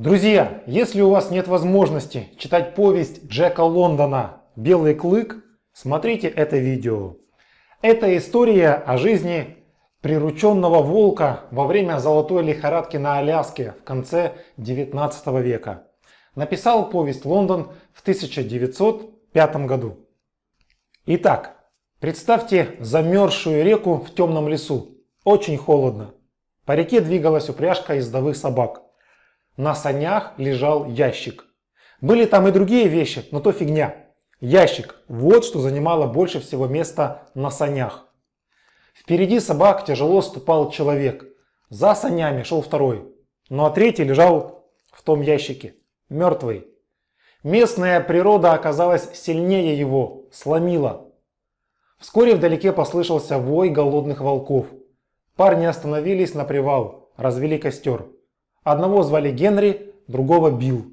Друзья, если у вас нет возможности читать повесть Джека Лондона «Белый клык», смотрите это видео. Это история о жизни прирученного волка во время золотой лихорадки на Аляске в конце 19 века. Написал повесть Лондон в 1905 году. Итак, представьте замерзшую реку в темном лесу. Очень холодно. По реке двигалась упряжка ездовых собак – на санях лежал ящик. Были там и другие вещи, но то фигня. Ящик. Вот что занимало больше всего места на санях. Впереди собак тяжело ступал человек. За санями шел второй. Ну а третий лежал в том ящике. Мертвый. Местная природа оказалась сильнее его, сломила. Вскоре вдалеке послышался вой голодных волков. Парни остановились на привал, развели костер. Одного звали Генри, другого Билл.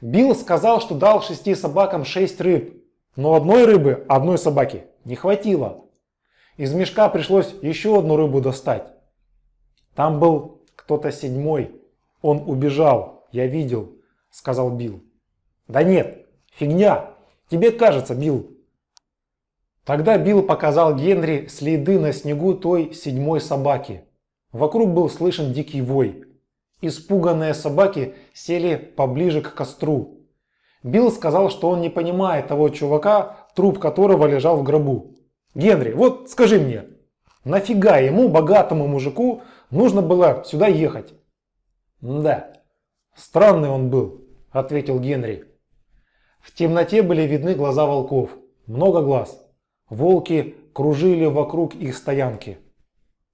Билл сказал, что дал шести собакам шесть рыб, но одной рыбы одной собаке не хватило. Из мешка пришлось еще одну рыбу достать. Там был кто-то седьмой. Он убежал, я видел, сказал Билл. Да нет, фигня, тебе кажется, Билл. Тогда Билл показал Генри следы на снегу той седьмой собаки. Вокруг был слышен дикий вой. Испуганные собаки сели поближе к костру. Билл сказал, что он не понимает того чувака, труп которого лежал в гробу. «Генри, вот скажи мне, нафига ему, богатому мужику, нужно было сюда ехать?» «Да, странный он был», — ответил Генри. В темноте были видны глаза волков. Много глаз. Волки кружили вокруг их стоянки.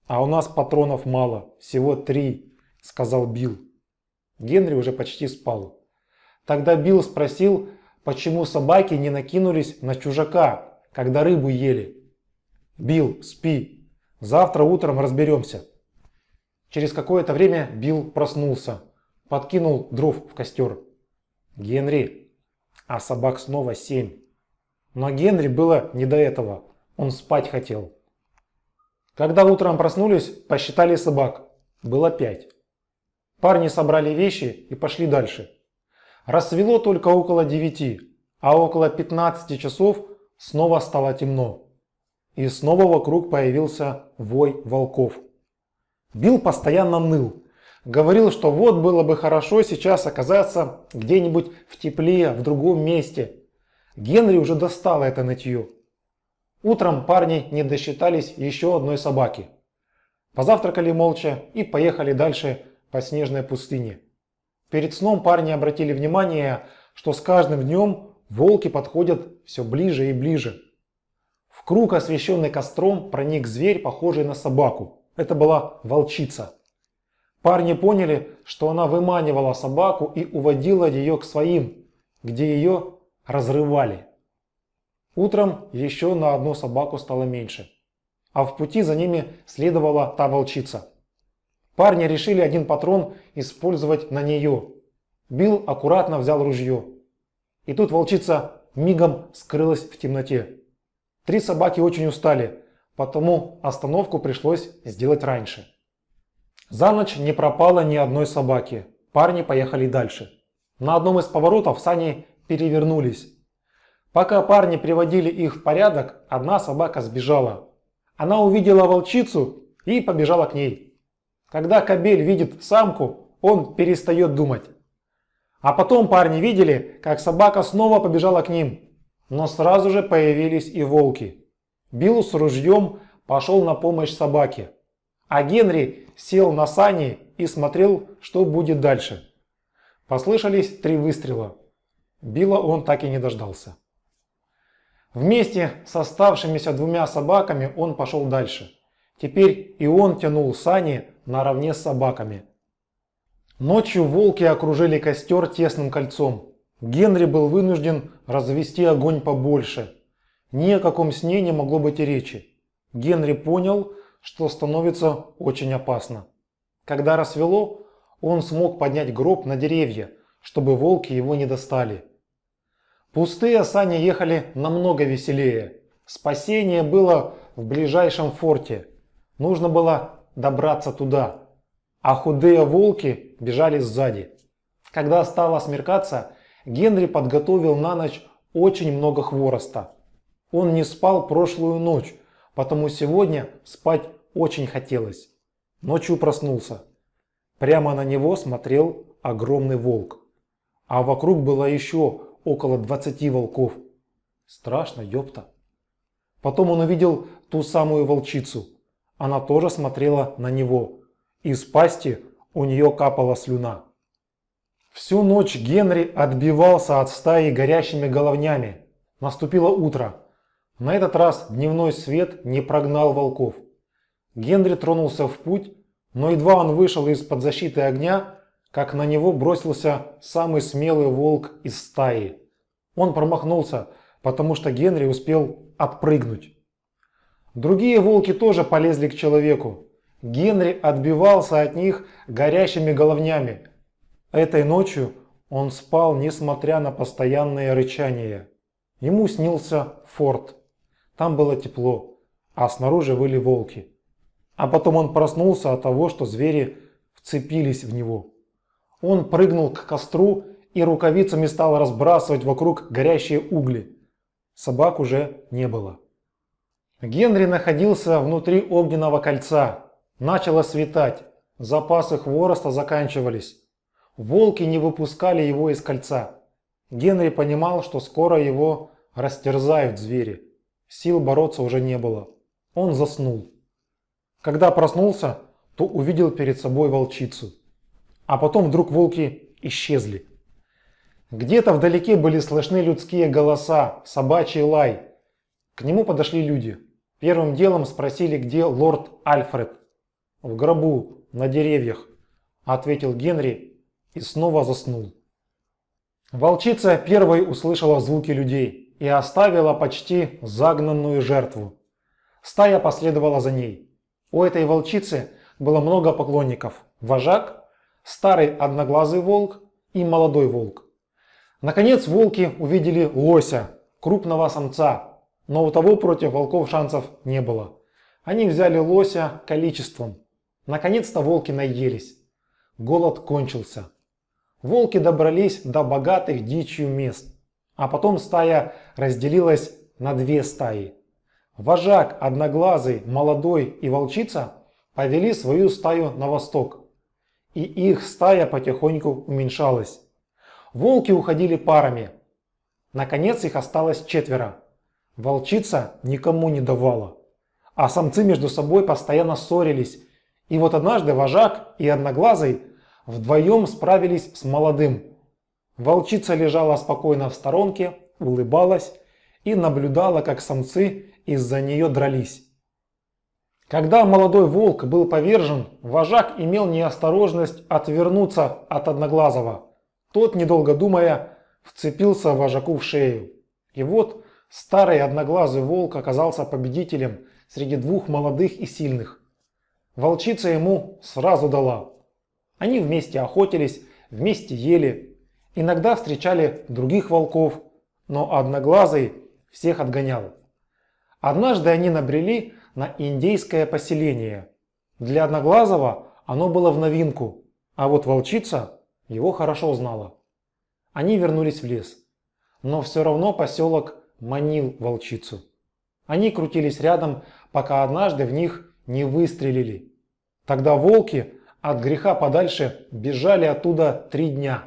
А у нас патронов мало, всего три. – сказал Билл. Генри уже почти спал. Тогда Билл спросил, почему собаки не накинулись на чужака, когда рыбу ели. «Билл, спи. Завтра утром разберемся». Через какое-то время Билл проснулся, подкинул дров в костер. «Генри, а собак снова семь». Но Генри было не до этого, он спать хотел. Когда утром проснулись, посчитали собак. Было пять. Парни собрали вещи и пошли дальше. Рассвело только около 9, а около 15 часов снова стало темно. И снова вокруг появился вой волков. Билл постоянно ныл. Говорил, что вот было бы хорошо сейчас оказаться где-нибудь в тепле, в другом месте. Генри уже достало это нытье. Утром парни не досчитались еще одной собаки. Позавтракали молча и поехали дальше по снежной пустыне. Перед сном парни обратили внимание, что с каждым днем волки подходят все ближе и ближе. В круг, освещенный костром, проник зверь, похожий на собаку. Это была волчица. Парни поняли, что она выманивала собаку и уводила ее к своим, где ее разрывали. Утром еще на одну собаку стало меньше, а в пути за ними следовала та волчица – Парни решили один патрон использовать на нее. Билл аккуратно взял ружье. И тут волчица мигом скрылась в темноте. Три собаки очень устали, потому остановку пришлось сделать раньше. За ночь не пропало ни одной собаки. Парни поехали дальше. На одном из поворотов сани перевернулись. Пока парни приводили их в порядок, одна собака сбежала. Она увидела волчицу и побежала к ней. Когда кобель видит самку, он перестает думать. А потом парни видели, как собака снова побежала к ним. Но сразу же появились и волки. Билл с ружьем пошел на помощь собаке. А Генри сел на сани и смотрел, что будет дальше. Послышались три выстрела. Билла он так и не дождался. Вместе с оставшимися двумя собаками он пошел дальше. Теперь и он тянул сани наравне с собаками. Ночью волки окружили костер тесным кольцом. Генри был вынужден развести огонь побольше. Ни о каком сне не могло быть и речи. Генри понял, что становится очень опасно. Когда рассвело, он смог поднять гроб на деревья, чтобы волки его не достали. Пустые сани ехали намного веселее. Спасение было в ближайшем форте. Нужно было добраться туда, а худые волки бежали сзади. Когда стало смеркаться, Генри подготовил на ночь очень много хвороста. Он не спал прошлую ночь, потому сегодня спать очень хотелось. Ночью проснулся. Прямо на него смотрел огромный волк. А вокруг было еще около 20 волков. Страшно, ёпта. Потом он увидел ту самую волчицу – она тоже смотрела на него. Из пасти у нее капала слюна. Всю ночь Генри отбивался от стаи горящими головнями. Наступило утро. На этот раз дневной свет не прогнал волков. Генри тронулся в путь, но едва он вышел из-под защиты огня, как на него бросился самый смелый волк из стаи. Он промахнулся, потому что Генри успел отпрыгнуть. Другие волки тоже полезли к человеку. Генри отбивался от них горящими головнями. Этой ночью он спал, несмотря на постоянные рычания. Ему снился форт. Там было тепло, а снаружи были волки. А потом он проснулся от того, что звери вцепились в него. Он прыгнул к костру и рукавицами стал разбрасывать вокруг горящие угли. Собак уже не было. Генри находился внутри огненного кольца. Начало светать. Запасы хвороста заканчивались. Волки не выпускали его из кольца. Генри понимал, что скоро его растерзают звери. Сил бороться уже не было. Он заснул. Когда проснулся, то увидел перед собой волчицу. А потом вдруг волки исчезли. Где-то вдалеке были слышны людские голоса, собачий лай. К нему подошли люди. Первым делом спросили, где лорд Альфред. «В гробу, на деревьях», – ответил Генри и снова заснул. Волчица первой услышала звуки людей и оставила почти загнанную жертву. Стая последовала за ней. У этой волчицы было много поклонников – вожак, старый одноглазый волк и молодой волк. Наконец волки увидели лося, крупного самца, но у того против волков шансов не было. Они взяли лося количеством. Наконец-то волки наелись. Голод кончился. Волки добрались до богатых дичью мест, а потом стая разделилась на две стаи. Вожак, Одноглазый, Молодой и Волчица повели свою стаю на восток, и их стая потихоньку уменьшалась. Волки уходили парами. Наконец их осталось четверо. Волчица никому не давала. А самцы между собой постоянно ссорились. И вот однажды вожак и одноглазый вдвоем справились с молодым. Волчица лежала спокойно в сторонке, улыбалась и наблюдала, как самцы из-за нее дрались. Когда молодой волк был повержен, вожак имел неосторожность отвернуться от одноглазого. Тот, недолго думая, вцепился вожаку в шею. И вот Старый одноглазый волк оказался победителем среди двух молодых и сильных. Волчица ему сразу дала. Они вместе охотились, вместе ели, иногда встречали других волков, но одноглазый всех отгонял. Однажды они набрели на индейское поселение. Для одноглазого оно было в новинку, а вот волчица его хорошо знала. Они вернулись в лес. Но все равно поселок манил волчицу. Они крутились рядом, пока однажды в них не выстрелили. Тогда волки от греха подальше бежали оттуда три дня.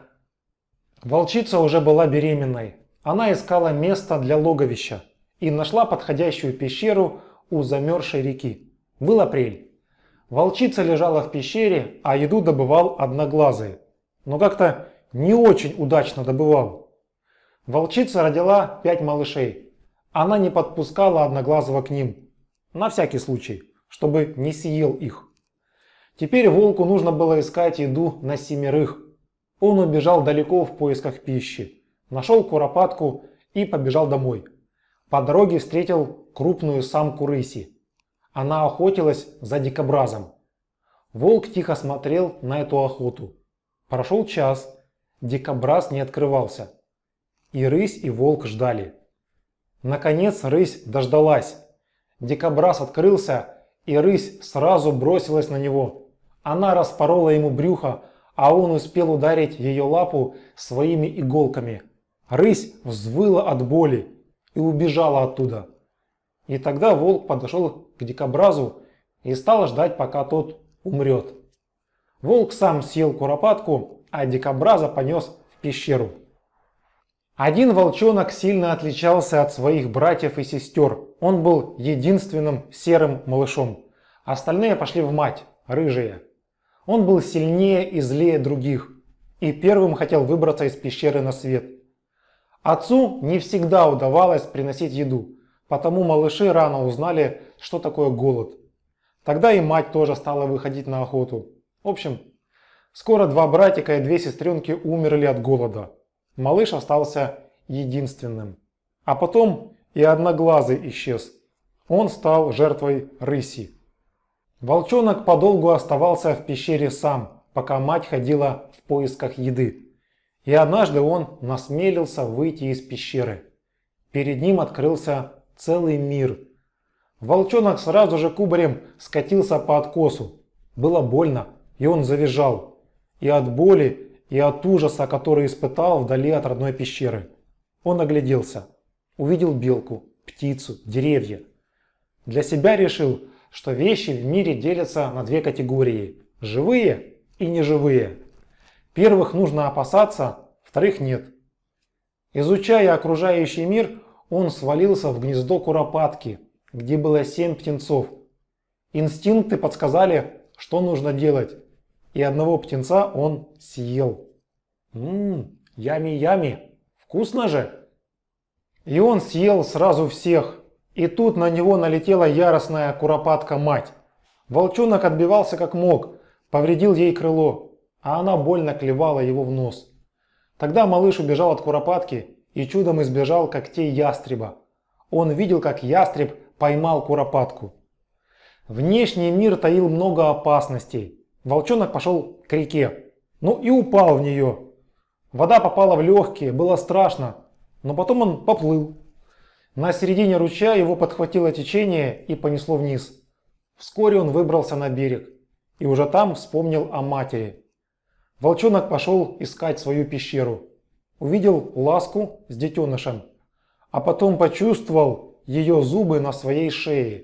Волчица уже была беременной. Она искала место для логовища и нашла подходящую пещеру у замерзшей реки. Был апрель. Волчица лежала в пещере, а еду добывал одноглазый. Но как-то не очень удачно добывал. Волчица родила пять малышей. Она не подпускала одноглазого к ним. На всякий случай, чтобы не съел их. Теперь волку нужно было искать еду на семерых. Он убежал далеко в поисках пищи. Нашел куропатку и побежал домой. По дороге встретил крупную самку рыси. Она охотилась за дикобразом. Волк тихо смотрел на эту охоту. Прошел час, дикобраз не открывался. И рысь, и волк ждали. Наконец рысь дождалась. Дикобраз открылся, и рысь сразу бросилась на него. Она распорола ему брюхо, а он успел ударить ее лапу своими иголками. Рысь взвыла от боли и убежала оттуда. И тогда волк подошел к дикобразу и стал ждать, пока тот умрет. Волк сам съел куропатку, а дикобраза понес в пещеру. Один волчонок сильно отличался от своих братьев и сестер. Он был единственным серым малышом. Остальные пошли в мать, рыжие. Он был сильнее и злее других. И первым хотел выбраться из пещеры на свет. Отцу не всегда удавалось приносить еду, потому малыши рано узнали, что такое голод. Тогда и мать тоже стала выходить на охоту. В общем, скоро два братика и две сестренки умерли от голода. Малыш остался единственным. А потом и одноглазый исчез. Он стал жертвой рыси. Волчонок подолгу оставался в пещере сам, пока мать ходила в поисках еды. И однажды он насмелился выйти из пещеры. Перед ним открылся целый мир. Волчонок сразу же кубарем скатился по откосу. Было больно, и он завизжал. И от боли и от ужаса, который испытал вдали от родной пещеры. Он огляделся, увидел белку, птицу, деревья. Для себя решил, что вещи в мире делятся на две категории – живые и неживые. Первых нужно опасаться, вторых нет. Изучая окружающий мир, он свалился в гнездо куропатки, где было семь птенцов. Инстинкты подсказали, что нужно делать. И одного птенца он съел. Ммм, ями-ями, вкусно же. И он съел сразу всех. И тут на него налетела яростная куропатка-мать. Волчонок отбивался как мог, повредил ей крыло, а она больно клевала его в нос. Тогда малыш убежал от куропатки и чудом избежал когтей ястреба. Он видел, как ястреб поймал куропатку. Внешний мир таил много опасностей. Волчонок пошел к реке. Ну и упал в нее. Вода попала в легкие, было страшно. Но потом он поплыл. На середине ручья его подхватило течение и понесло вниз. Вскоре он выбрался на берег. И уже там вспомнил о матери. Волчонок пошел искать свою пещеру. Увидел ласку с детенышем. А потом почувствовал ее зубы на своей шее.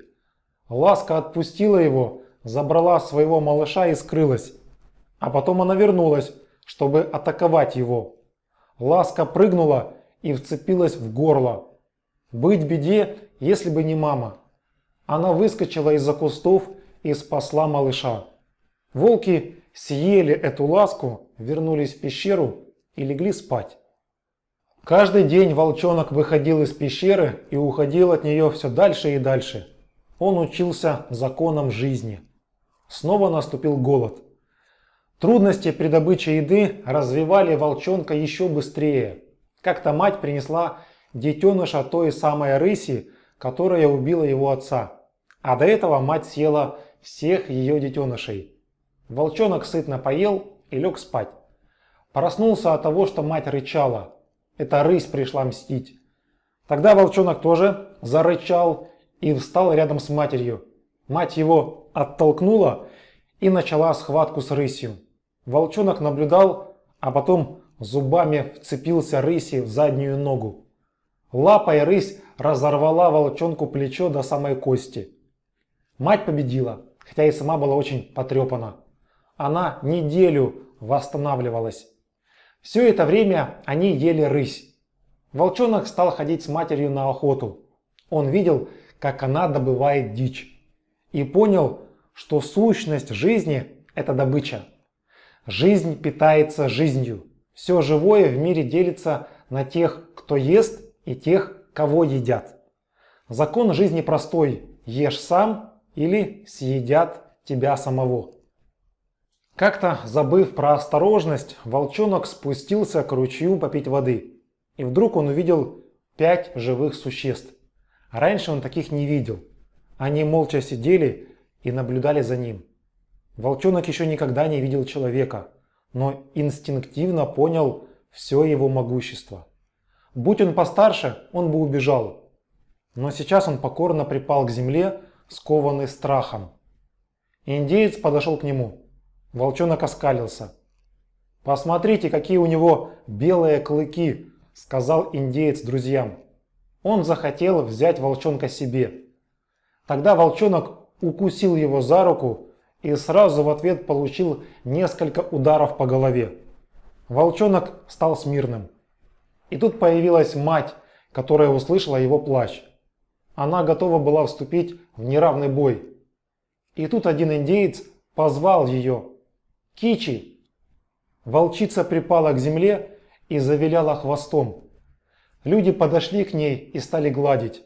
Ласка отпустила его, забрала своего малыша и скрылась. А потом она вернулась, чтобы атаковать его. Ласка прыгнула и вцепилась в горло. Быть беде, если бы не мама. Она выскочила из-за кустов и спасла малыша. Волки съели эту ласку, вернулись в пещеру и легли спать. Каждый день волчонок выходил из пещеры и уходил от нее все дальше и дальше. Он учился законам жизни. Снова наступил голод. Трудности при добыче еды развивали волчонка еще быстрее. Как-то мать принесла детеныша той самой рыси, которая убила его отца. А до этого мать съела всех ее детенышей. Волчонок сытно поел и лег спать. Проснулся от того, что мать рычала. Эта рысь пришла мстить. Тогда волчонок тоже зарычал и встал рядом с матерью. Мать его оттолкнула и начала схватку с рысью. Волчонок наблюдал, а потом зубами вцепился рыси в заднюю ногу. Лапой рысь разорвала волчонку плечо до самой кости. Мать победила, хотя и сама была очень потрепана. Она неделю восстанавливалась. Все это время они ели рысь. Волчонок стал ходить с матерью на охоту. Он видел, как она добывает дичь и понял, что сущность жизни – это добыча. Жизнь питается жизнью. Все живое в мире делится на тех, кто ест, и тех, кого едят. Закон жизни простой – ешь сам или съедят тебя самого. Как-то, забыв про осторожность, волчонок спустился к ручью попить воды. И вдруг он увидел пять живых существ. Раньше он таких не видел – они молча сидели и наблюдали за ним. Волчонок еще никогда не видел человека, но инстинктивно понял все его могущество. Будь он постарше, он бы убежал. Но сейчас он покорно припал к земле, скованный страхом. Индеец подошел к нему. Волчонок оскалился. «Посмотрите, какие у него белые клыки!» – сказал индеец друзьям. Он захотел взять волчонка себе. Тогда волчонок укусил его за руку и сразу в ответ получил несколько ударов по голове. Волчонок стал смирным. И тут появилась мать, которая услышала его плач. Она готова была вступить в неравный бой. И тут один индеец позвал ее. «Кичи!» Волчица припала к земле и завиляла хвостом. Люди подошли к ней и стали гладить.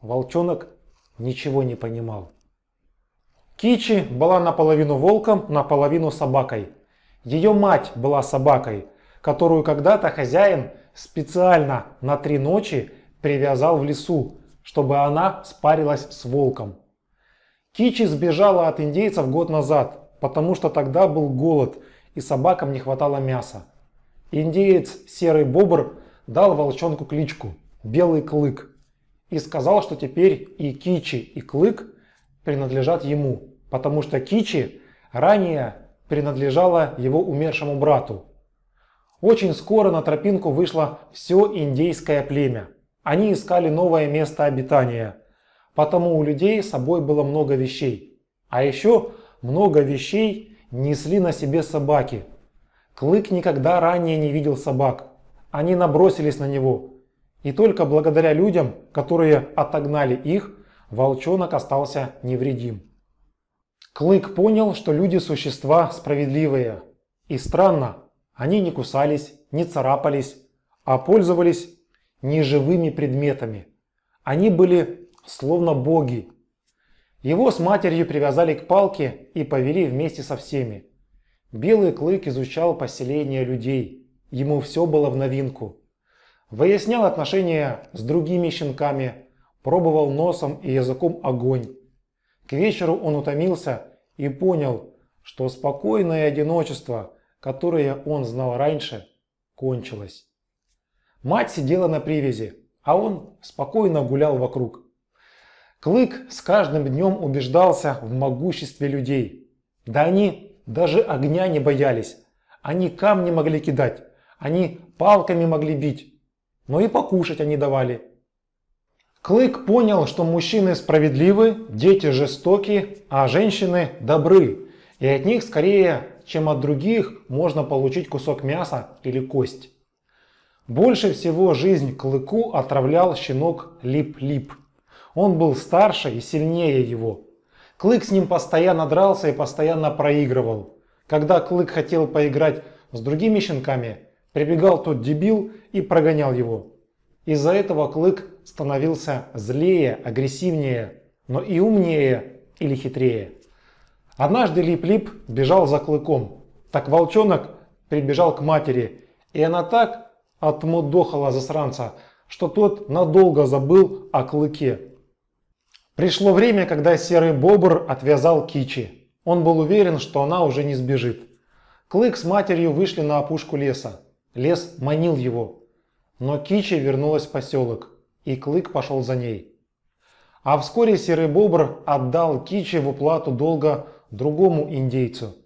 Волчонок ничего не понимал. Кичи была наполовину волком, наполовину собакой. Ее мать была собакой, которую когда-то хозяин специально на три ночи привязал в лесу, чтобы она спарилась с волком. Кичи сбежала от индейцев год назад, потому что тогда был голод и собакам не хватало мяса. Индеец Серый Бобр дал волчонку кличку «Белый клык» и сказал, что теперь и Кичи, и Клык принадлежат ему, потому что Кичи ранее принадлежала его умершему брату. Очень скоро на тропинку вышло все индейское племя. Они искали новое место обитания, потому у людей с собой было много вещей. А еще много вещей несли на себе собаки. Клык никогда ранее не видел собак. Они набросились на него, и только благодаря людям, которые отогнали их, волчонок остался невредим. Клык понял, что люди – существа справедливые. И странно, они не кусались, не царапались, а пользовались неживыми предметами. Они были словно боги. Его с матерью привязали к палке и повели вместе со всеми. Белый клык изучал поселение людей. Ему все было в новинку. Выяснял отношения с другими щенками, пробовал носом и языком огонь. К вечеру он утомился и понял, что спокойное одиночество, которое он знал раньше, кончилось. Мать сидела на привязи, а он спокойно гулял вокруг. Клык с каждым днем убеждался в могуществе людей. Да они даже огня не боялись. Они камни могли кидать, они палками могли бить, но и покушать они давали. Клык понял, что мужчины справедливы, дети жестоки, а женщины добры, и от них скорее, чем от других, можно получить кусок мяса или кость. Больше всего жизнь Клыку отравлял щенок Лип-Лип. Он был старше и сильнее его. Клык с ним постоянно дрался и постоянно проигрывал. Когда Клык хотел поиграть с другими щенками, прибегал тот дебил и прогонял его. Из-за этого Клык становился злее, агрессивнее, но и умнее или хитрее. Однажды Лип-Лип бежал за Клыком. Так волчонок прибежал к матери, и она так отмудохала засранца, что тот надолго забыл о Клыке. Пришло время, когда серый бобр отвязал Кичи. Он был уверен, что она уже не сбежит. Клык с матерью вышли на опушку леса. Лес манил его, но Кичи вернулась в поселок, и Клык пошел за ней. А вскоре Серый Бобр отдал Кичи в уплату долга другому индейцу.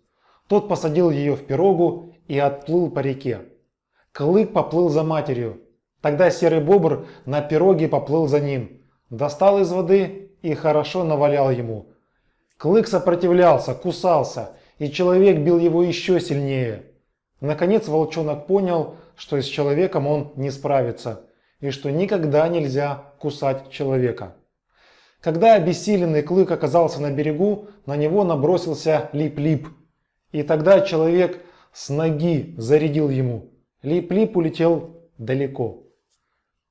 Тот посадил ее в пирогу и отплыл по реке. Клык поплыл за матерью. Тогда Серый Бобр на пироге поплыл за ним, достал из воды и хорошо навалял ему. Клык сопротивлялся, кусался, и человек бил его еще сильнее. Наконец волчонок понял, что с человеком он не справится и что никогда нельзя кусать человека. Когда обессиленный клык оказался на берегу, на него набросился лип-лип. И тогда человек с ноги зарядил ему. Лип-лип улетел далеко.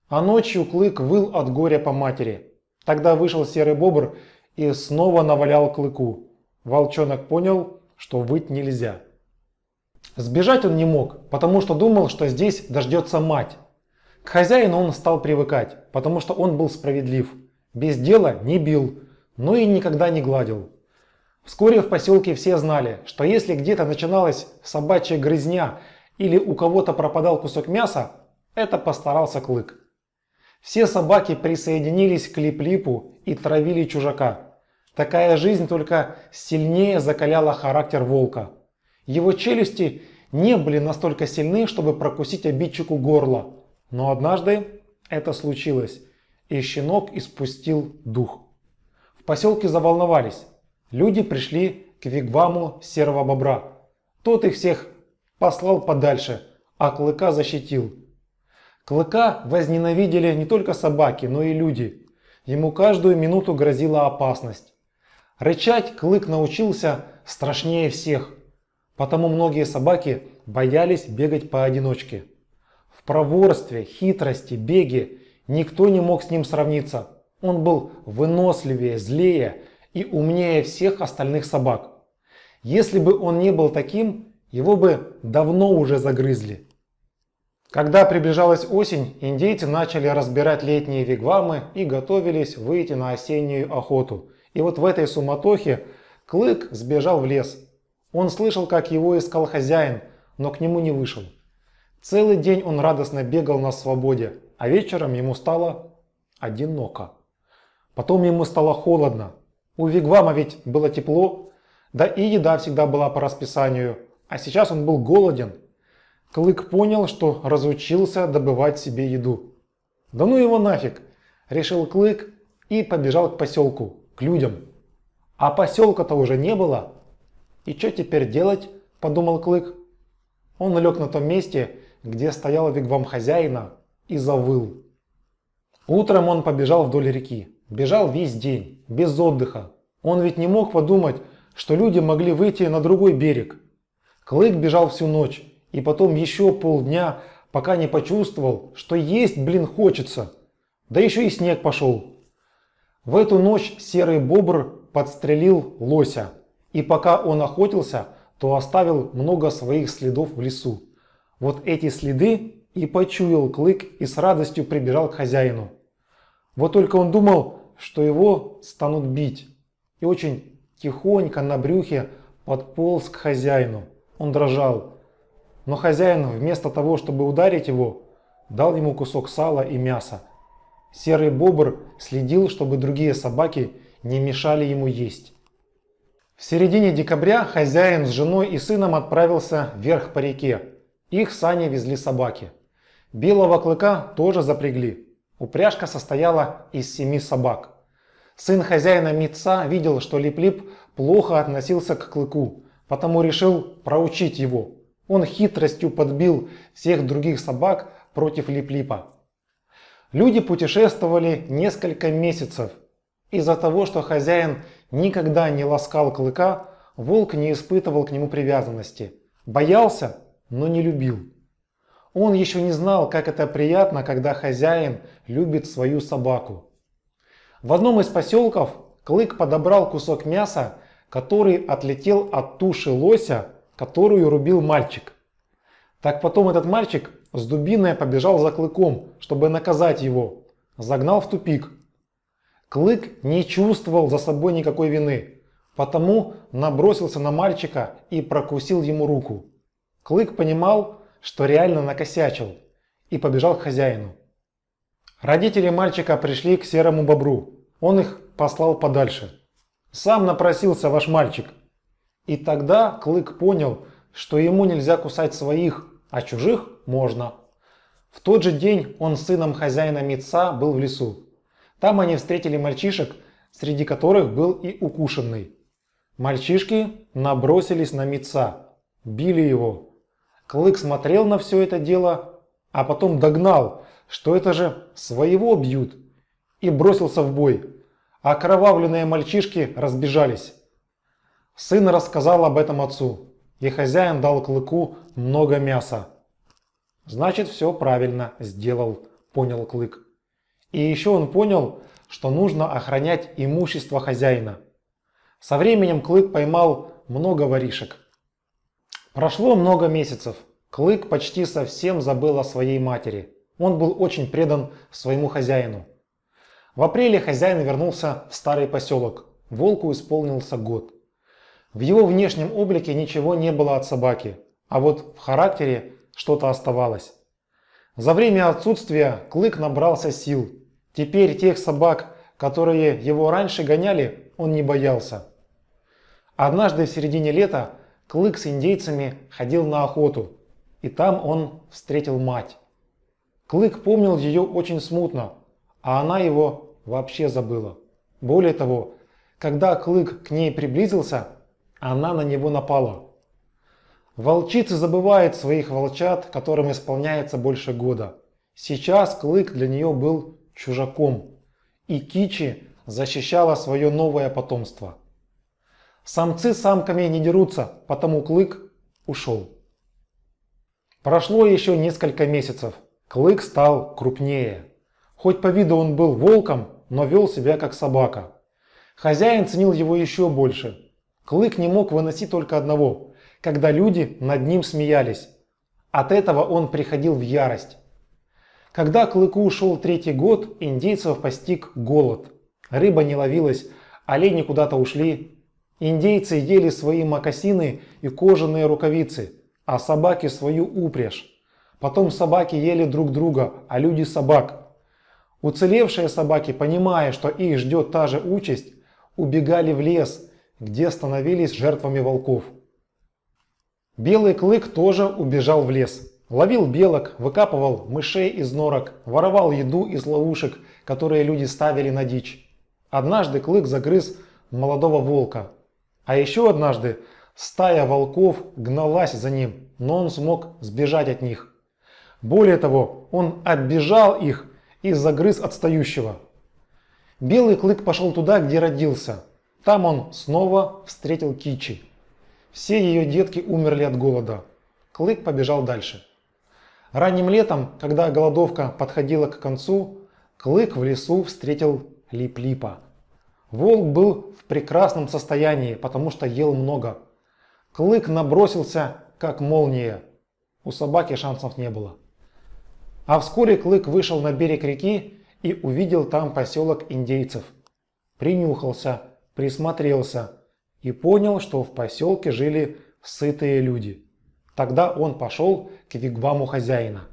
А ночью клык выл от горя по матери. Тогда вышел серый бобр и снова навалял клыку. Волчонок понял, что выть нельзя. Сбежать он не мог, потому что думал, что здесь дождется мать. К хозяину он стал привыкать, потому что он был справедлив. Без дела не бил, но и никогда не гладил. Вскоре в поселке все знали, что если где-то начиналась собачья грызня или у кого-то пропадал кусок мяса, это постарался Клык. Все собаки присоединились к Лип-Липу и травили чужака. Такая жизнь только сильнее закаляла характер волка. Его челюсти не были настолько сильны, чтобы прокусить обидчику горло. Но однажды это случилось, и щенок испустил дух. В поселке заволновались. Люди пришли к вигваму серого бобра. Тот их всех послал подальше, а клыка защитил. Клыка возненавидели не только собаки, но и люди. Ему каждую минуту грозила опасность. Рычать клык научился страшнее всех. Потому многие собаки боялись бегать поодиночке. В проворстве, хитрости, беге никто не мог с ним сравниться. Он был выносливее, злее и умнее всех остальных собак. Если бы он не был таким, его бы давно уже загрызли. Когда приближалась осень, индейцы начали разбирать летние вигвамы и готовились выйти на осеннюю охоту. И вот в этой суматохе Клык сбежал в лес – он слышал, как его искал хозяин, но к нему не вышел. Целый день он радостно бегал на свободе, а вечером ему стало одиноко. Потом ему стало холодно. У Вигвама ведь было тепло, да и еда всегда была по расписанию, а сейчас он был голоден. Клык понял, что разучился добывать себе еду. «Да ну его нафиг!» – решил Клык и побежал к поселку, к людям. А поселка-то уже не было – «И что теперь делать?» – подумал Клык. Он лег на том месте, где стоял вигвам хозяина, и завыл. Утром он побежал вдоль реки. Бежал весь день, без отдыха. Он ведь не мог подумать, что люди могли выйти на другой берег. Клык бежал всю ночь и потом еще полдня, пока не почувствовал, что есть, блин, хочется. Да еще и снег пошел. В эту ночь серый бобр подстрелил лося. И пока он охотился, то оставил много своих следов в лесу. Вот эти следы и почуял клык и с радостью прибежал к хозяину. Вот только он думал, что его станут бить. И очень тихонько на брюхе подполз к хозяину. Он дрожал. Но хозяин вместо того, чтобы ударить его, дал ему кусок сала и мяса. Серый бобр следил, чтобы другие собаки не мешали ему есть. В середине декабря хозяин с женой и сыном отправился вверх по реке. Их сани везли собаки. Белого клыка тоже запрягли. Упряжка состояла из семи собак. Сын хозяина Митца видел, что Лип-Лип плохо относился к клыку, потому решил проучить его. Он хитростью подбил всех других собак против Лип-Липа. Люди путешествовали несколько месяцев. Из-за того, что хозяин никогда не ласкал клыка, волк не испытывал к нему привязанности. Боялся, но не любил. Он еще не знал, как это приятно, когда хозяин любит свою собаку. В одном из поселков Клык подобрал кусок мяса, который отлетел от туши лося, которую рубил мальчик. Так потом этот мальчик с дубиной побежал за Клыком, чтобы наказать его. Загнал в тупик. Клык не чувствовал за собой никакой вины, потому набросился на мальчика и прокусил ему руку. Клык понимал, что реально накосячил, и побежал к хозяину. Родители мальчика пришли к серому бобру. Он их послал подальше. «Сам напросился ваш мальчик». И тогда Клык понял, что ему нельзя кусать своих, а чужих можно. В тот же день он с сыном хозяина Митца был в лесу. Там они встретили мальчишек, среди которых был и укушенный. Мальчишки набросились на Митца, били его. Клык смотрел на все это дело, а потом догнал, что это же своего бьют, и бросился в бой. Окровавленные мальчишки разбежались. Сын рассказал об этом отцу, и хозяин дал Клыку много мяса. «Значит, все правильно сделал», – понял Клык. И еще он понял, что нужно охранять имущество хозяина. Со временем Клык поймал много воришек. Прошло много месяцев. Клык почти совсем забыл о своей матери. Он был очень предан своему хозяину. В апреле хозяин вернулся в старый поселок. Волку исполнился год. В его внешнем облике ничего не было от собаки, а вот в характере что-то оставалось. За время отсутствия Клык набрался сил Теперь тех собак, которые его раньше гоняли, он не боялся. Однажды в середине лета Клык с индейцами ходил на охоту, и там он встретил мать. Клык помнил ее очень смутно, а она его вообще забыла. Более того, когда Клык к ней приблизился, она на него напала. Волчица забывает своих волчат, которым исполняется больше года. Сейчас Клык для нее был чужаком, и Кичи защищала свое новое потомство. Самцы с самками не дерутся, потому Клык ушел. Прошло еще несколько месяцев. Клык стал крупнее. Хоть по виду он был волком, но вел себя как собака. Хозяин ценил его еще больше. Клык не мог выносить только одного, когда люди над ним смеялись. От этого он приходил в ярость. Когда Клыку ушел третий год, индейцев постиг голод. Рыба не ловилась, олени куда-то ушли. Индейцы ели свои мокасины и кожаные рукавицы, а собаки свою упряжь. Потом собаки ели друг друга, а люди собак. Уцелевшие собаки, понимая, что их ждет та же участь, убегали в лес, где становились жертвами волков. Белый клык тоже убежал в лес. Ловил белок, выкапывал мышей из норок, воровал еду из ловушек, которые люди ставили на дичь. Однажды клык загрыз молодого волка. А еще однажды стая волков гналась за ним, но он смог сбежать от них. Более того, он отбежал их и загрыз отстающего. Белый клык пошел туда, где родился. Там он снова встретил Кичи. Все ее детки умерли от голода. Клык побежал дальше. Ранним летом, когда голодовка подходила к концу, Клык в лесу встретил Лип-Липа. Волк был в прекрасном состоянии, потому что ел много. Клык набросился, как молния. У собаки шансов не было. А вскоре Клык вышел на берег реки и увидел там поселок индейцев. Принюхался, присмотрелся и понял, что в поселке жили сытые люди. Тогда он пошел к вигваму хозяина.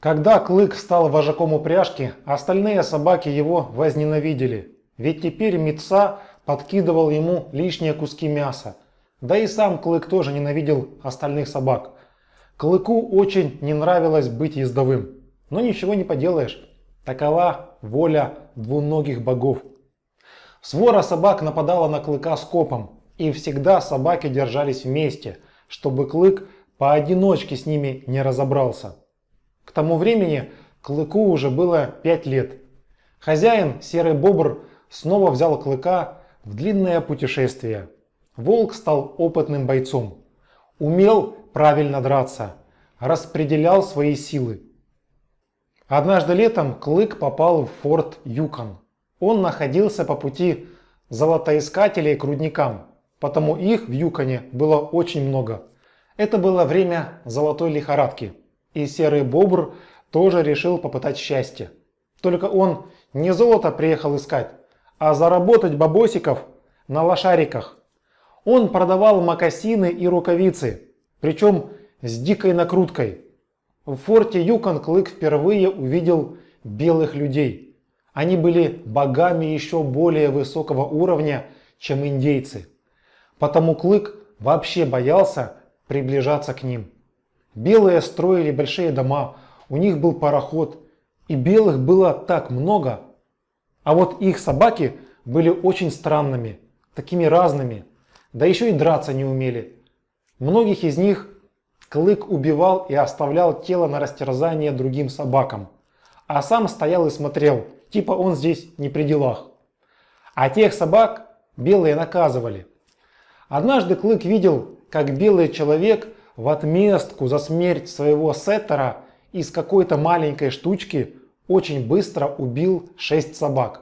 Когда Клык стал вожаком упряжки, остальные собаки его возненавидели, ведь теперь Митца подкидывал ему лишние куски мяса. Да и сам Клык тоже ненавидел остальных собак. Клыку очень не нравилось быть ездовым, но ничего не поделаешь. Такова воля двуногих богов. Свора собак нападала на Клыка скопом, и всегда собаки держались вместе, чтобы Клык поодиночке с ними не разобрался. К тому времени Клыку уже было пять лет. Хозяин, серый бобр, снова взял Клыка в длинное путешествие. Волк стал опытным бойцом. Умел правильно драться, распределял свои силы. Однажды летом Клык попал в форт Юкон. Он находился по пути золотоискателей к рудникам, потому их в Юконе было очень много. Это было время золотой лихорадки, и серый бобр тоже решил попытать счастье. Только он не золото приехал искать, а заработать бабосиков на лошариках. Он продавал мокасины и рукавицы, причем с дикой накруткой. В форте Юкон Клык впервые увидел белых людей. Они были богами еще более высокого уровня, чем индейцы. Потому Клык вообще боялся, приближаться к ним. Белые строили большие дома, у них был пароход, и белых было так много. А вот их собаки были очень странными, такими разными, да еще и драться не умели. Многих из них Клык убивал и оставлял тело на растерзание другим собакам, а сам стоял и смотрел, типа он здесь не при делах. А тех собак белые наказывали. Однажды Клык видел, как белый человек в отместку за смерть своего сеттера из какой-то маленькой штучки очень быстро убил 6 собак.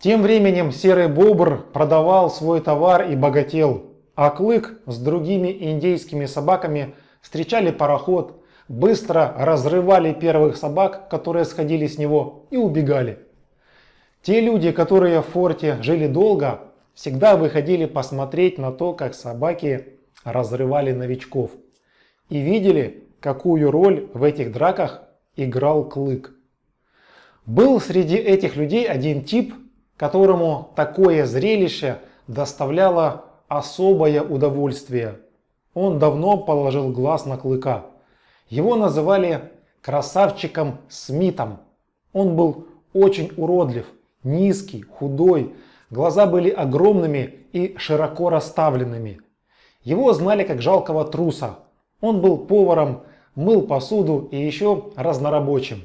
Тем временем серый бобр продавал свой товар и богател, а Клык с другими индейскими собаками встречали пароход, быстро разрывали первых собак, которые сходили с него, и убегали. Те люди, которые в форте жили долго, всегда выходили посмотреть на то, как собаки разрывали новичков. И видели, какую роль в этих драках играл клык. Был среди этих людей один тип, которому такое зрелище доставляло особое удовольствие. Он давно положил глаз на клыка. Его называли красавчиком Смитом. Он был очень уродлив, низкий, худой, глаза были огромными и широко расставленными – его знали как жалкого труса. Он был поваром, мыл посуду и еще разнорабочим.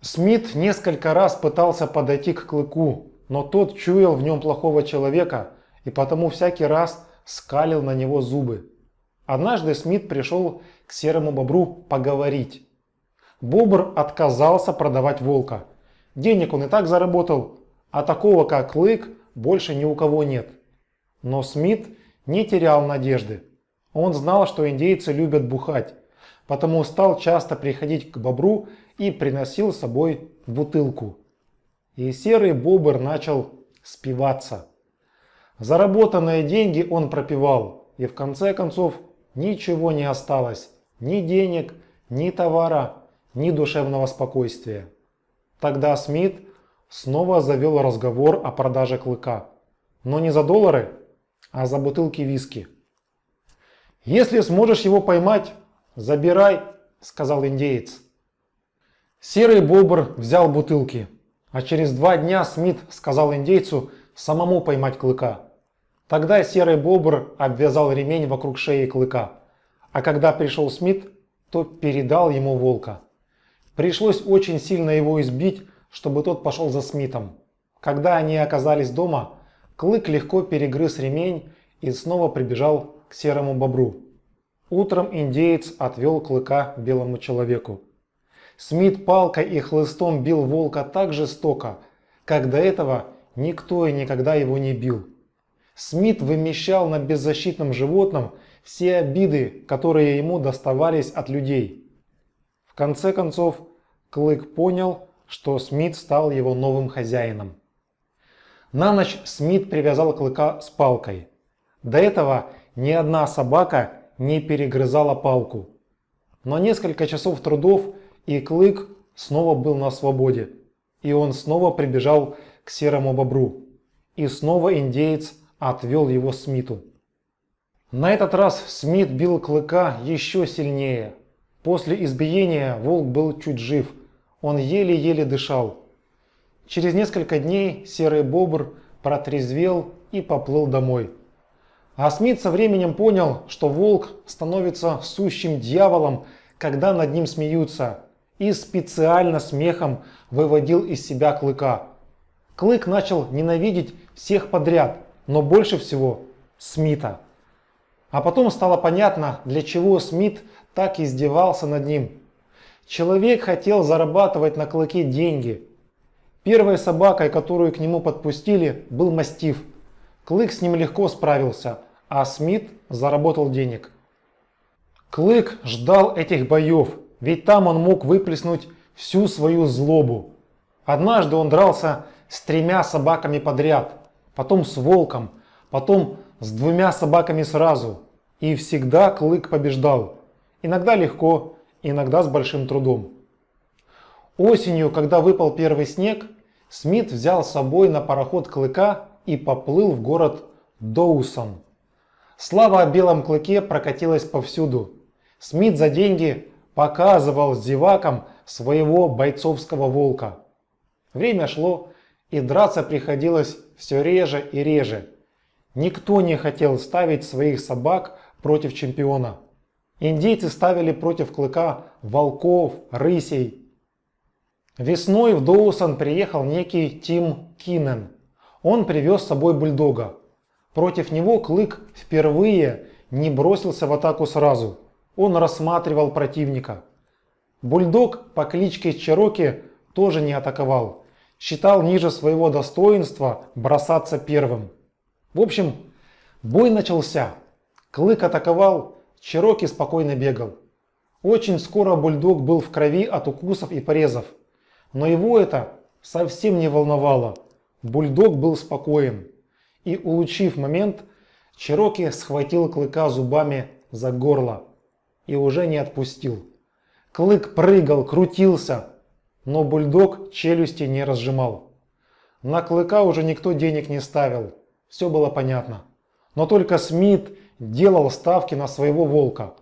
Смит несколько раз пытался подойти к Клыку, но тот чуял в нем плохого человека и потому всякий раз скалил на него зубы. Однажды Смит пришел к серому бобру поговорить. Бобр отказался продавать волка. Денег он и так заработал, а такого как Клык больше ни у кого нет. Но Смит не терял надежды. Он знал, что индейцы любят бухать, потому стал часто приходить к бобру и приносил с собой бутылку. И серый бобр начал спиваться. Заработанные деньги он пропивал, и в конце концов ничего не осталось, ни денег, ни товара, ни душевного спокойствия. Тогда Смит снова завел разговор о продаже клыка. Но не за доллары, а за бутылки виски. «Если сможешь его поймать, забирай», – сказал индеец. Серый бобр взял бутылки, а через два дня Смит сказал индейцу самому поймать клыка. Тогда серый бобр обвязал ремень вокруг шеи клыка, а когда пришел Смит, то передал ему волка. Пришлось очень сильно его избить, чтобы тот пошел за Смитом. Когда они оказались дома, Клык легко перегрыз ремень и снова прибежал к серому бобру. Утром индеец отвел клыка белому человеку. Смит палкой и хлыстом бил волка так жестоко, как до этого никто и никогда его не бил. Смит вымещал на беззащитном животном все обиды, которые ему доставались от людей. В конце концов, Клык понял, что Смит стал его новым хозяином. На ночь Смит привязал клыка с палкой. До этого ни одна собака не перегрызала палку. Но несколько часов трудов и клык снова был на свободе. И он снова прибежал к серому бобру. И снова индеец отвел его Смиту. На этот раз Смит бил клыка еще сильнее. После избиения волк был чуть жив. Он еле-еле дышал. Через несколько дней серый бобр протрезвел и поплыл домой. А Смит со временем понял, что волк становится сущим дьяволом, когда над ним смеются, и специально смехом выводил из себя клыка. Клык начал ненавидеть всех подряд, но больше всего Смита. А потом стало понятно, для чего Смит так издевался над ним. Человек хотел зарабатывать на клыке деньги – Первой собакой, которую к нему подпустили, был мастиф. Клык с ним легко справился, а Смит заработал денег. Клык ждал этих боев, ведь там он мог выплеснуть всю свою злобу. Однажды он дрался с тремя собаками подряд, потом с волком, потом с двумя собаками сразу. И всегда Клык побеждал. Иногда легко, иногда с большим трудом. Осенью, когда выпал первый снег, Смит взял с собой на пароход Клыка и поплыл в город Доусон. Слава о белом клыке прокатилась повсюду. Смит за деньги показывал зевакам своего бойцовского волка. Время шло, и драться приходилось все реже и реже. Никто не хотел ставить своих собак против чемпиона. Индейцы ставили против клыка волков, рысей Весной в Доусон приехал некий Тим Кинен. Он привез с собой бульдога. Против него Клык впервые не бросился в атаку сразу. Он рассматривал противника. Бульдог по кличке Чероки тоже не атаковал. Считал ниже своего достоинства бросаться первым. В общем, бой начался. Клык атаковал, Чероки спокойно бегал. Очень скоро бульдог был в крови от укусов и порезов. Но его это совсем не волновало. Бульдог был спокоен. И, улучив момент, Чироки схватил клыка зубами за горло и уже не отпустил. Клык прыгал, крутился, но бульдог челюсти не разжимал. На клыка уже никто денег не ставил, все было понятно. Но только Смит делал ставки на своего волка.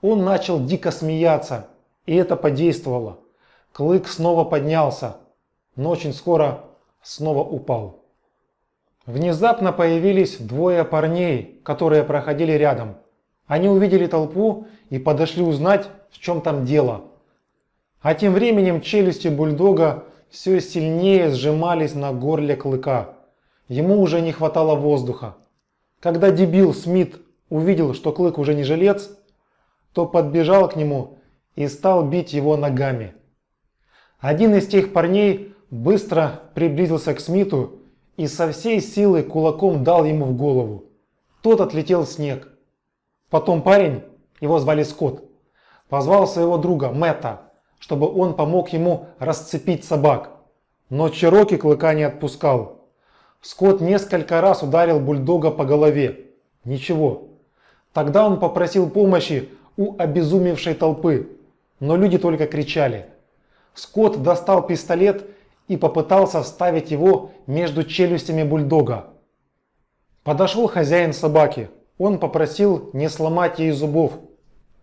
Он начал дико смеяться, и это подействовало. Клык снова поднялся, но очень скоро снова упал. Внезапно появились двое парней, которые проходили рядом. Они увидели толпу и подошли узнать, в чем там дело. А тем временем челюсти бульдога все сильнее сжимались на горле клыка. Ему уже не хватало воздуха. Когда дебил Смит увидел, что клык уже не жилец, то подбежал к нему и стал бить его ногами. Один из тех парней быстро приблизился к Смиту и со всей силы кулаком дал ему в голову. Тот отлетел в снег. Потом парень, его звали Скотт, позвал своего друга Мэтта, чтобы он помог ему расцепить собак. Но Чероки клыка не отпускал. Скотт несколько раз ударил бульдога по голове. Ничего. Тогда он попросил помощи у обезумевшей толпы, но люди только кричали – Скотт достал пистолет и попытался вставить его между челюстями бульдога. Подошел хозяин собаки. Он попросил не сломать ей зубов.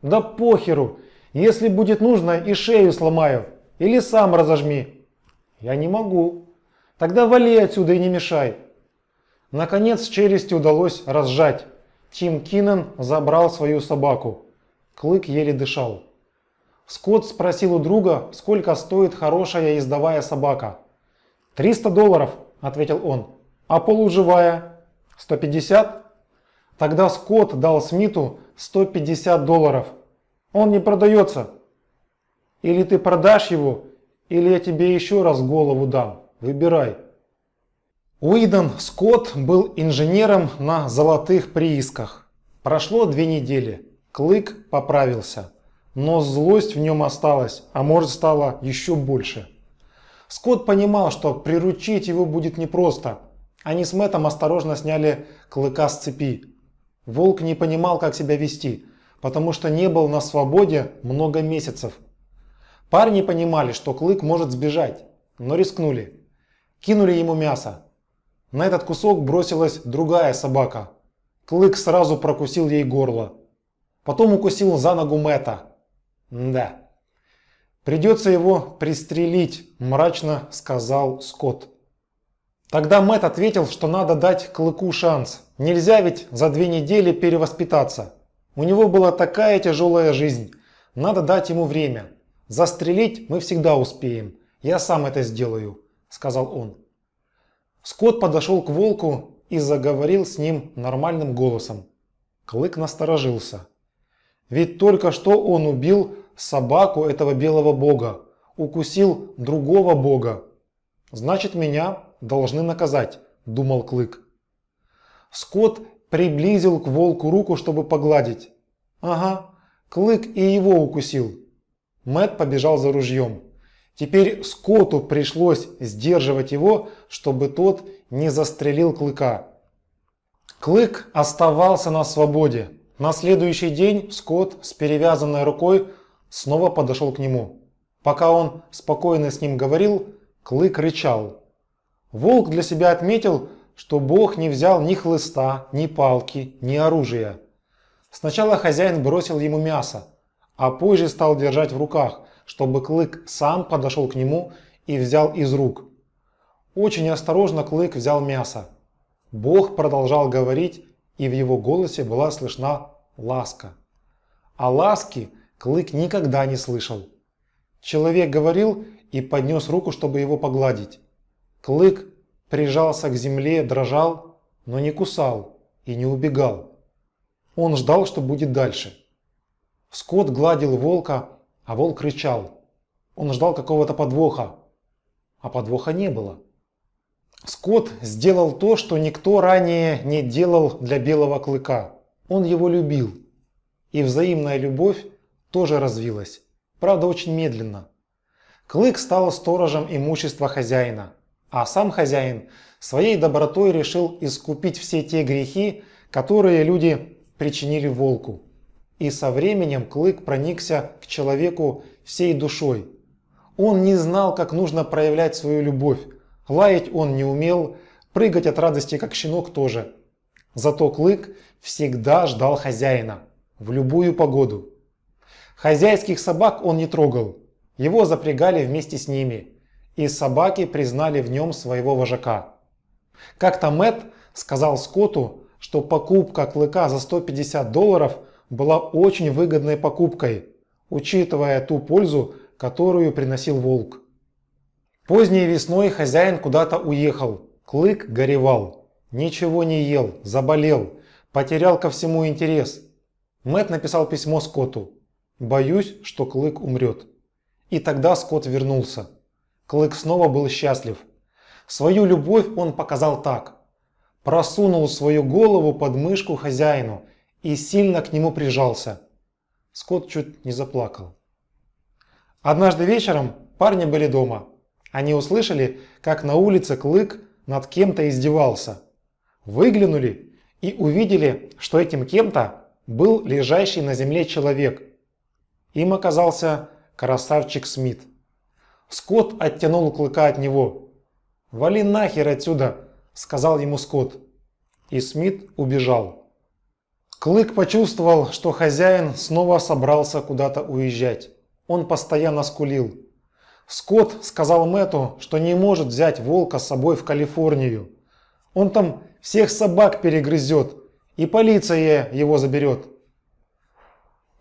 «Да похеру! Если будет нужно, и шею сломаю. Или сам разожми». «Я не могу». «Тогда вали отсюда и не мешай». Наконец челюсти удалось разжать. Тим Киннон забрал свою собаку. Клык еле дышал. Скотт спросил у друга, сколько стоит хорошая ездовая собака. «300 долларов», – ответил он. «А полуживая?» «150?» Тогда Скотт дал Смиту 150 долларов. «Он не продается». «Или ты продашь его, или я тебе еще раз голову дам. Выбирай». Уидон Скотт был инженером на золотых приисках. Прошло две недели. Клык поправился но злость в нем осталась, а может стала еще больше. Скотт понимал, что приручить его будет непросто. Они с Мэттом осторожно сняли клыка с цепи. Волк не понимал, как себя вести, потому что не был на свободе много месяцев. Парни понимали, что клык может сбежать, но рискнули. Кинули ему мясо. На этот кусок бросилась другая собака. Клык сразу прокусил ей горло. Потом укусил за ногу Мэтта. Да. Придется его пристрелить, мрачно сказал Скотт. Тогда Мэт ответил, что надо дать Клыку шанс. Нельзя ведь за две недели перевоспитаться. У него была такая тяжелая жизнь. Надо дать ему время. Застрелить мы всегда успеем. Я сам это сделаю, сказал он. Скотт подошел к волку и заговорил с ним нормальным голосом. Клык насторожился. Ведь только что он убил собаку этого белого бога, укусил другого бога. Значит, меня должны наказать, думал Клык. Скот приблизил к волку руку, чтобы погладить. Ага, Клык и его укусил. Мэт побежал за ружьем. Теперь Скоту пришлось сдерживать его, чтобы тот не застрелил Клыка. Клык оставался на свободе. На следующий день Скотт с перевязанной рукой снова подошел к нему. Пока он спокойно с ним говорил, Клык рычал. Волк для себя отметил, что Бог не взял ни хлыста, ни палки, ни оружия. Сначала хозяин бросил ему мясо, а позже стал держать в руках, чтобы Клык сам подошел к нему и взял из рук. Очень осторожно Клык взял мясо. Бог продолжал говорить, и в его голосе была слышна ласка. А ласки Клык никогда не слышал. Человек говорил и поднес руку, чтобы его погладить. Клык прижался к земле, дрожал, но не кусал и не убегал. Он ждал, что будет дальше. Скот гладил волка, а волк кричал. Он ждал какого-то подвоха, а подвоха не было. Скотт сделал то, что никто ранее не делал для белого клыка. Он его любил. И взаимная любовь тоже развилась. Правда, очень медленно. Клык стал сторожем имущества хозяина, а сам хозяин своей добротой решил искупить все те грехи, которые люди причинили волку. И со временем Клык проникся к человеку всей душой. Он не знал, как нужно проявлять свою любовь, Лаять он не умел, прыгать от радости, как щенок, тоже. Зато Клык всегда ждал хозяина, в любую погоду. Хозяйских собак он не трогал, его запрягали вместе с ними, и собаки признали в нем своего вожака. Как-то Мэтт сказал Скотту, что покупка Клыка за 150 долларов была очень выгодной покупкой, учитывая ту пользу, которую приносил волк. Поздней весной хозяин куда-то уехал. Клык горевал. Ничего не ел, заболел, потерял ко всему интерес. Мэт написал письмо Скотту. «Боюсь, что Клык умрет». И тогда Скотт вернулся. Клык снова был счастлив. Свою любовь он показал так. Просунул свою голову под мышку хозяину и сильно к нему прижался. Скотт чуть не заплакал. Однажды вечером парни были дома. Они услышали, как на улице Клык над кем-то издевался. Выглянули и увидели, что этим кем-то был лежащий на земле человек. Им оказался красавчик Смит. Скотт оттянул Клыка от него. «Вали нахер отсюда!» – сказал ему Скотт. И Смит убежал. Клык почувствовал, что хозяин снова собрался куда-то уезжать. Он постоянно скулил. Скотт сказал Мэтту, что не может взять волка с собой в Калифорнию. Он там всех собак перегрызет, и полиция его заберет.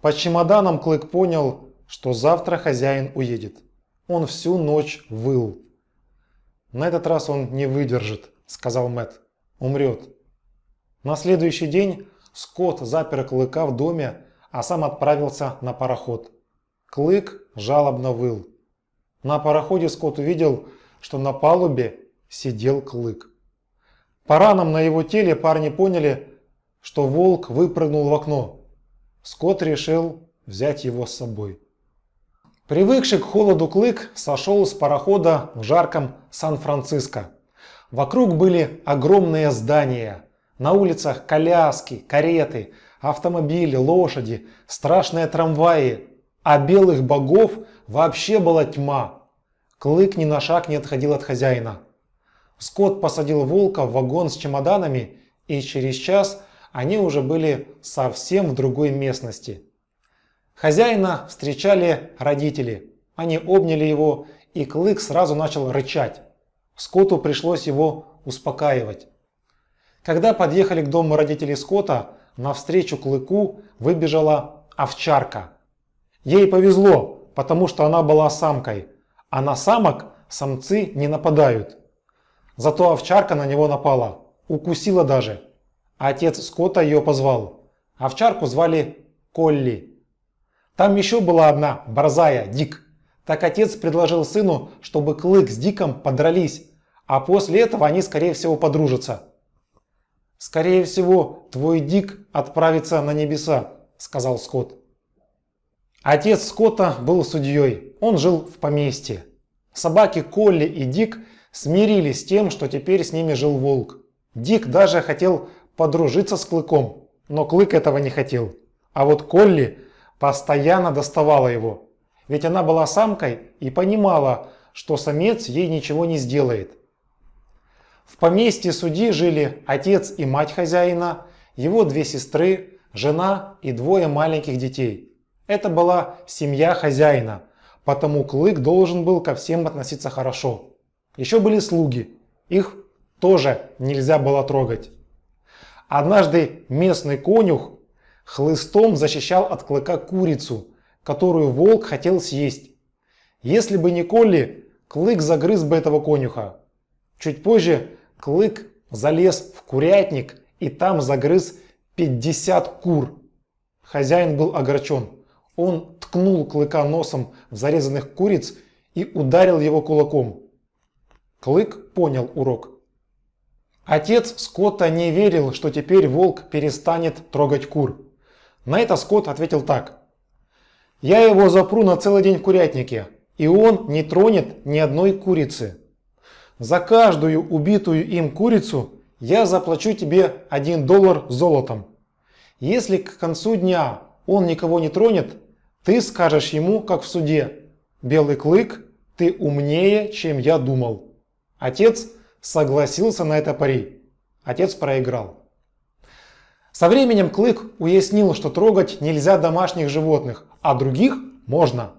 По чемоданам Клык понял, что завтра хозяин уедет. Он всю ночь выл. «На этот раз он не выдержит», – сказал Мэтт. «Умрет». На следующий день Скотт запер Клыка в доме, а сам отправился на пароход. Клык жалобно выл. На пароходе Скотт увидел, что на палубе сидел клык. По ранам на его теле парни поняли, что волк выпрыгнул в окно. Скотт решил взять его с собой. Привыкший к холоду клык сошел с парохода в жарком Сан-Франциско. Вокруг были огромные здания. На улицах коляски, кареты, автомобили, лошади, страшные трамваи – а белых богов вообще была тьма. Клык ни на шаг не отходил от хозяина. Скотт посадил волка в вагон с чемоданами, и через час они уже были совсем в другой местности. Хозяина встречали родители. Они обняли его, и Клык сразу начал рычать. Скотту пришлось его успокаивать. Когда подъехали к дому родителей Скотта, навстречу Клыку выбежала овчарка – Ей повезло, потому что она была самкой, а на самок самцы не нападают. Зато овчарка на него напала, укусила даже. Отец Скотта ее позвал. Овчарку звали Колли. Там еще была одна, борзая, Дик. Так отец предложил сыну, чтобы Клык с Диком подрались, а после этого они, скорее всего, подружатся. «Скорее всего, твой Дик отправится на небеса», – сказал Скотт. Отец Скотта был судьей, он жил в поместье. Собаки Колли и Дик смирились с тем, что теперь с ними жил волк. Дик даже хотел подружиться с Клыком, но Клык этого не хотел. А вот Колли постоянно доставала его. Ведь она была самкой и понимала, что самец ей ничего не сделает. В поместье судьи жили отец и мать хозяина, его две сестры, жена и двое маленьких детей. Это была семья хозяина, потому Клык должен был ко всем относиться хорошо. Еще были слуги, их тоже нельзя было трогать. Однажды местный конюх хлыстом защищал от Клыка курицу, которую волк хотел съесть. Если бы не Колли, Клык загрыз бы этого конюха. Чуть позже Клык залез в курятник и там загрыз 50 кур. Хозяин был огорчен. Он ткнул клыка носом в зарезанных куриц и ударил его кулаком. Клык понял урок. Отец Скотта не верил, что теперь волк перестанет трогать кур. На это Скотт ответил так. «Я его запру на целый день в курятнике, и он не тронет ни одной курицы. За каждую убитую им курицу я заплачу тебе 1 доллар золотом. Если к концу дня он никого не тронет, ты скажешь ему, как в суде, «Белый клык, ты умнее, чем я думал». Отец согласился на это пари. Отец проиграл. Со временем Клык уяснил, что трогать нельзя домашних животных, а других можно.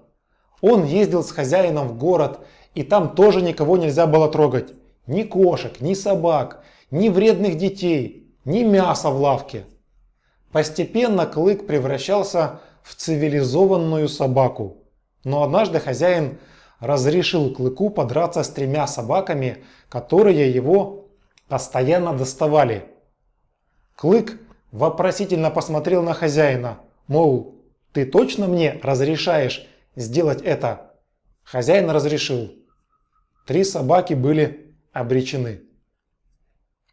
Он ездил с хозяином в город, и там тоже никого нельзя было трогать. Ни кошек, ни собак, ни вредных детей, ни мяса в лавке. Постепенно Клык превращался в цивилизованную собаку. Но однажды хозяин разрешил Клыку подраться с тремя собаками, которые его постоянно доставали. Клык вопросительно посмотрел на хозяина, мол, ты точно мне разрешаешь сделать это? Хозяин разрешил. Три собаки были обречены.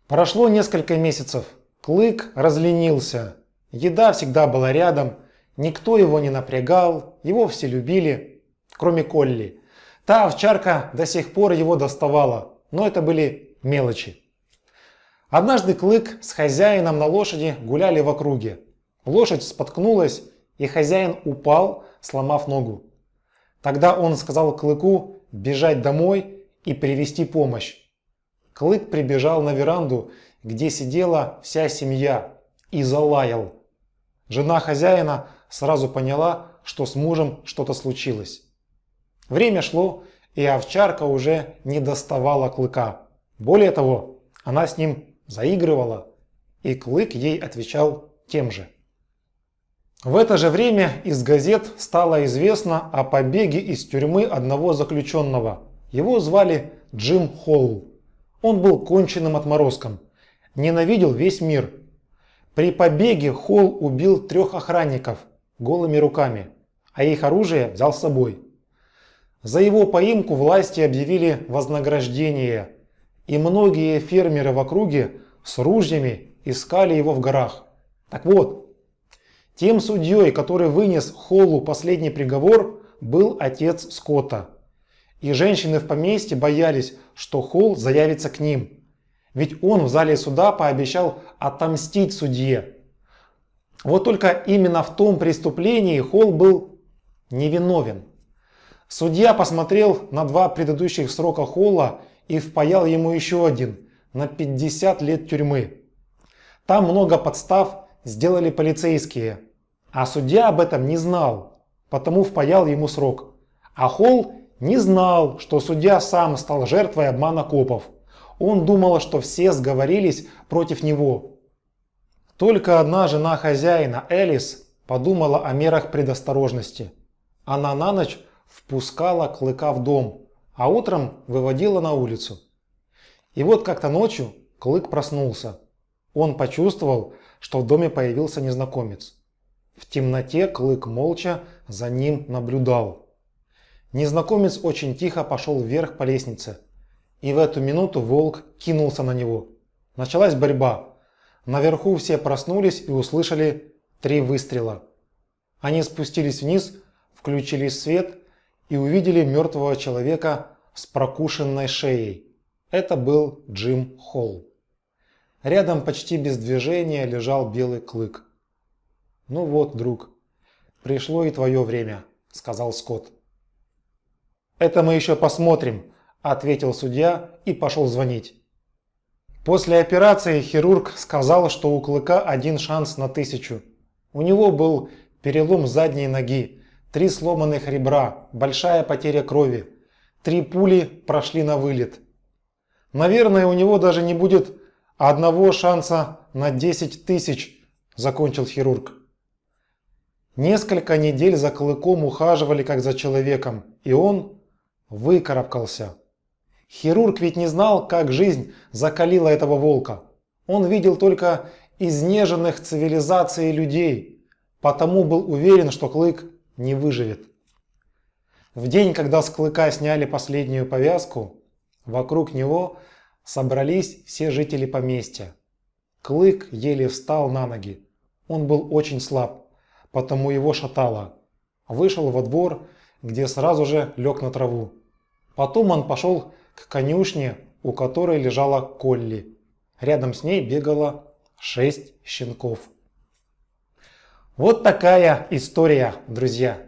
Прошло несколько месяцев. Клык разленился. Еда всегда была рядом, Никто его не напрягал, его все любили, кроме Колли. Та овчарка до сих пор его доставала, но это были мелочи. Однажды Клык с хозяином на лошади гуляли в округе. Лошадь споткнулась, и хозяин упал, сломав ногу. Тогда он сказал Клыку бежать домой и привести помощь. Клык прибежал на веранду, где сидела вся семья, и залаял. Жена хозяина сразу поняла, что с мужем что-то случилось. Время шло, и овчарка уже не доставала клыка. Более того, она с ним заигрывала, и клык ей отвечал тем же. В это же время из газет стало известно о побеге из тюрьмы одного заключенного. Его звали Джим Холл. Он был конченным отморозком. Ненавидел весь мир. При побеге Холл убил трех охранников – голыми руками, а их оружие взял с собой. За его поимку власти объявили вознаграждение, и многие фермеры в округе с ружьями искали его в горах. Так вот, тем судьей, который вынес Холлу последний приговор, был отец Скотта. И женщины в поместье боялись, что Холл заявится к ним. Ведь он в зале суда пообещал отомстить судье вот только именно в том преступлении Холл был невиновен. Судья посмотрел на два предыдущих срока Холла и впаял ему еще один на 50 лет тюрьмы. Там много подстав сделали полицейские, а судья об этом не знал, потому впаял ему срок. А Холл не знал, что судья сам стал жертвой обмана копов. Он думал, что все сговорились против него. Только одна жена хозяина, Элис, подумала о мерах предосторожности. Она на ночь впускала клыка в дом, а утром выводила на улицу. И вот как-то ночью клык проснулся. Он почувствовал, что в доме появился незнакомец. В темноте клык молча за ним наблюдал. Незнакомец очень тихо пошел вверх по лестнице. И в эту минуту волк кинулся на него. Началась борьба. Наверху все проснулись и услышали три выстрела. Они спустились вниз, включили свет и увидели мертвого человека с прокушенной шеей. Это был Джим Холл. Рядом почти без движения лежал белый клык. «Ну вот, друг, пришло и твое время», – сказал Скотт. «Это мы еще посмотрим», – ответил судья и пошел звонить. После операции хирург сказал, что у клыка один шанс на тысячу. У него был перелом задней ноги, три сломанных ребра, большая потеря крови. Три пули прошли на вылет. Наверное, у него даже не будет одного шанса на 10 тысяч, закончил хирург. Несколько недель за клыком ухаживали как за человеком, и он выкарабкался. Хирург ведь не знал, как жизнь закалила этого волка. Он видел только изнеженных цивилизацией людей, потому был уверен, что Клык не выживет. В день, когда с Клыка сняли последнюю повязку, вокруг него собрались все жители поместья. Клык еле встал на ноги. Он был очень слаб, потому его шатало. Вышел во двор, где сразу же лег на траву. Потом он пошел к конюшне, у которой лежала Колли. Рядом с ней бегало шесть щенков. Вот такая история, друзья.